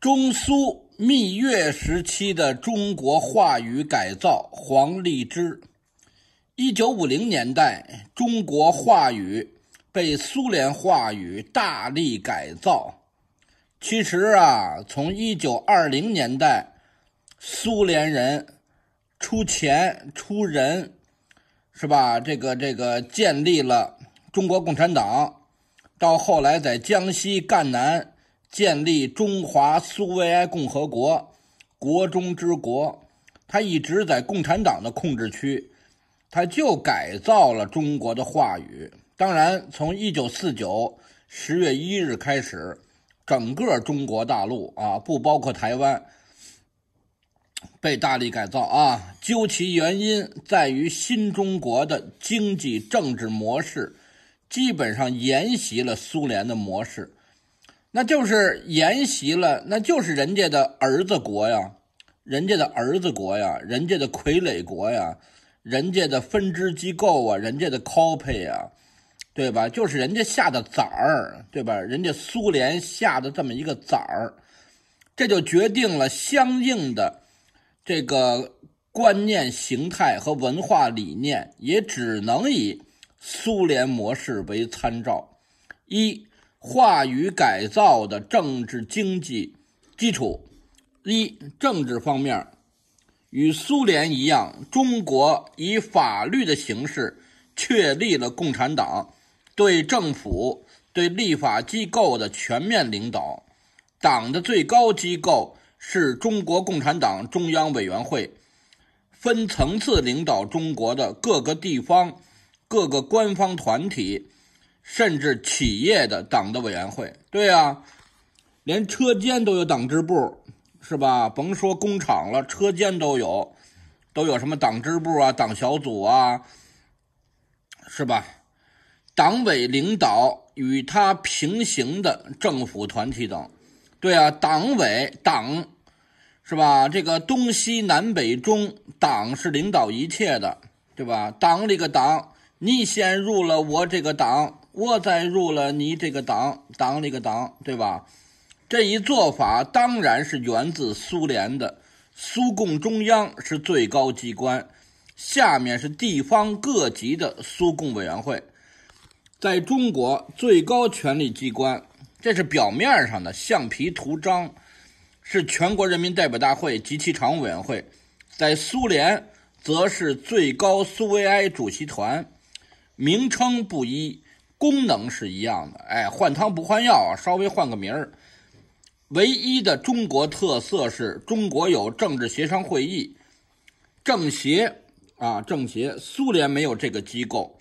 中苏蜜月时期的中国话语改造，黄励之。一九五零年代，中国话语被苏联话语大力改造。其实啊，从一九二零年代，苏联人出钱出人，是吧？这个这个建立了中国共产党，到后来在江西赣南。建立中华苏维埃共和国，国中之国，它一直在共产党的控制区，它就改造了中国的话语。当然，从一九四九十月一日开始，整个中国大陆啊，不包括台湾，被大力改造啊。究其原因，在于新中国的经济政治模式，基本上沿袭了苏联的模式。那就是沿袭了，那就是人家的儿子国呀，人家的儿子国呀，人家的傀儡国呀，人家的分支机构啊，人家的 copy 呀，对吧？就是人家下的崽儿，对吧？人家苏联下的这么一个崽儿，这就决定了相应的这个观念形态和文化理念，也只能以苏联模式为参照。一。话语改造的政治经济基础。一、政治方面，与苏联一样，中国以法律的形式确立了共产党对政府、对立法机构的全面领导。党的最高机构是中国共产党中央委员会，分层次领导中国的各个地方、各个官方团体。甚至企业的党的委员会，对呀，连车间都有党支部，是吧？甭说工厂了，车间都有，都有什么党支部啊、党小组啊，是吧？党委领导与他平行的政府团体等，对啊，党委党，是吧？这个东西南北中，党是领导一切的，对吧？党里个党，你先入了我这个党。我在入了你这个党，党里个党，对吧？这一做法当然是源自苏联的，苏共中央是最高机关，下面是地方各级的苏共委员会。在中国，最高权力机关，这是表面上的橡皮图章，是全国人民代表大会及其常务委员会。在苏联，则是最高苏维埃主席团，名称不一。功能是一样的，哎，换汤不换药啊，稍微换个名儿。唯一的中国特色是中国有政治协商会议，政协啊，政协，苏联没有这个机构。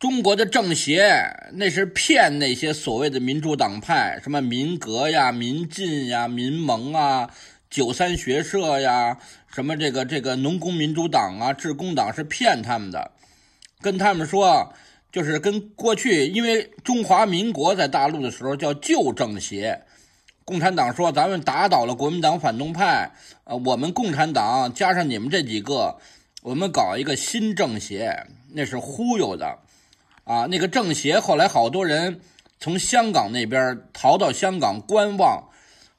中国的政协那是骗那些所谓的民主党派，什么民革呀、民进呀、民盟啊、九三学社呀，什么这个这个农工民主党啊、致公党是骗他们的，跟他们说。就是跟过去，因为中华民国在大陆的时候叫旧政协，共产党说咱们打倒了国民党反动派，呃，我们共产党加上你们这几个，我们搞一个新政协，那是忽悠的，啊，那个政协后来好多人从香港那边逃到香港观望，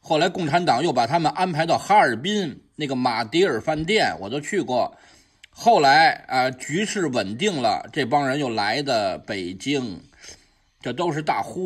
后来共产党又把他们安排到哈尔滨那个马迭尔饭店，我都去过。后来啊，局势稳定了，这帮人又来的北京，这都是大户。